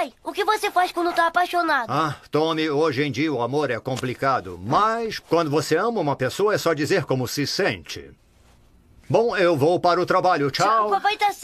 Pai, o que você faz quando está apaixonado? Ah, Tommy, hoje em dia o amor é complicado. Mas quando você ama uma pessoa, é só dizer como se sente. Bom, eu vou para o trabalho. Tchau. Tchau, papai tá cedo.